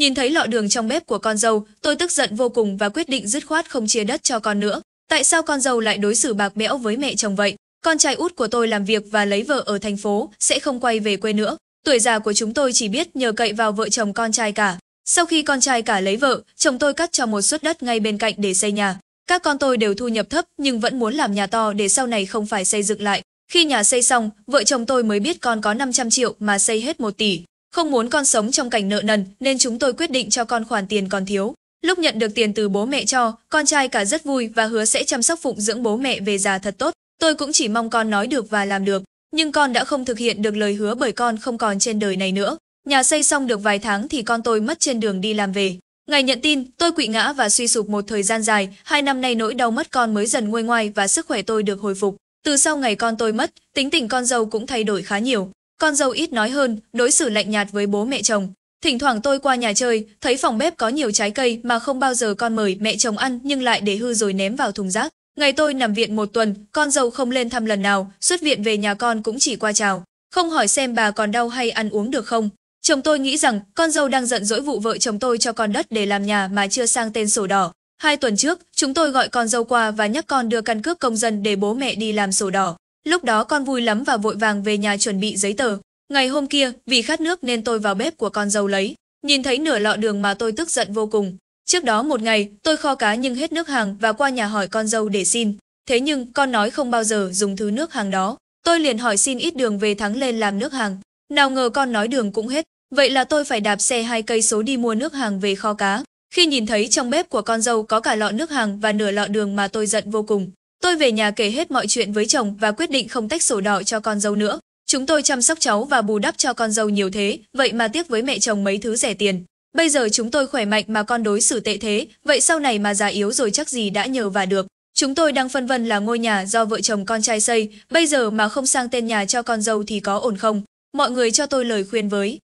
Nhìn thấy lọ đường trong bếp của con dâu, tôi tức giận vô cùng và quyết định dứt khoát không chia đất cho con nữa. Tại sao con dâu lại đối xử bạc bẽo với mẹ chồng vậy? Con trai út của tôi làm việc và lấy vợ ở thành phố, sẽ không quay về quê nữa. Tuổi già của chúng tôi chỉ biết nhờ cậy vào vợ chồng con trai cả. Sau khi con trai cả lấy vợ, chồng tôi cắt cho một suất đất ngay bên cạnh để xây nhà. Các con tôi đều thu nhập thấp nhưng vẫn muốn làm nhà to để sau này không phải xây dựng lại. Khi nhà xây xong, vợ chồng tôi mới biết con có 500 triệu mà xây hết 1 tỷ. Không muốn con sống trong cảnh nợ nần nên chúng tôi quyết định cho con khoản tiền còn thiếu. Lúc nhận được tiền từ bố mẹ cho, con trai cả rất vui và hứa sẽ chăm sóc phụng dưỡng bố mẹ về già thật tốt. Tôi cũng chỉ mong con nói được và làm được, nhưng con đã không thực hiện được lời hứa bởi con không còn trên đời này nữa. Nhà xây xong được vài tháng thì con tôi mất trên đường đi làm về. Ngày nhận tin, tôi quỵ ngã và suy sụp một thời gian dài, hai năm nay nỗi đau mất con mới dần nguôi ngoai và sức khỏe tôi được hồi phục. Từ sau ngày con tôi mất, tính tình con dâu cũng thay đổi khá nhiều. Con dâu ít nói hơn, đối xử lạnh nhạt với bố mẹ chồng. Thỉnh thoảng tôi qua nhà chơi, thấy phòng bếp có nhiều trái cây mà không bao giờ con mời mẹ chồng ăn nhưng lại để hư rồi ném vào thùng rác. Ngày tôi nằm viện một tuần, con dâu không lên thăm lần nào, xuất viện về nhà con cũng chỉ qua chào. Không hỏi xem bà còn đau hay ăn uống được không. Chồng tôi nghĩ rằng con dâu đang giận dỗi vụ vợ chồng tôi cho con đất để làm nhà mà chưa sang tên sổ đỏ. Hai tuần trước, chúng tôi gọi con dâu qua và nhắc con đưa căn cước công dân để bố mẹ đi làm sổ đỏ. Lúc đó con vui lắm và vội vàng về nhà chuẩn bị giấy tờ. Ngày hôm kia, vì khát nước nên tôi vào bếp của con dâu lấy. Nhìn thấy nửa lọ đường mà tôi tức giận vô cùng. Trước đó một ngày, tôi kho cá nhưng hết nước hàng và qua nhà hỏi con dâu để xin. Thế nhưng, con nói không bao giờ dùng thứ nước hàng đó. Tôi liền hỏi xin ít đường về thắng lên làm nước hàng. Nào ngờ con nói đường cũng hết. Vậy là tôi phải đạp xe hai cây số đi mua nước hàng về kho cá. Khi nhìn thấy trong bếp của con dâu có cả lọ nước hàng và nửa lọ đường mà tôi giận vô cùng. Tôi về nhà kể hết mọi chuyện với chồng và quyết định không tách sổ đỏ cho con dâu nữa. Chúng tôi chăm sóc cháu và bù đắp cho con dâu nhiều thế, vậy mà tiếc với mẹ chồng mấy thứ rẻ tiền. Bây giờ chúng tôi khỏe mạnh mà con đối xử tệ thế, vậy sau này mà già yếu rồi chắc gì đã nhờ và được. Chúng tôi đang phân vân là ngôi nhà do vợ chồng con trai xây, bây giờ mà không sang tên nhà cho con dâu thì có ổn không? Mọi người cho tôi lời khuyên với.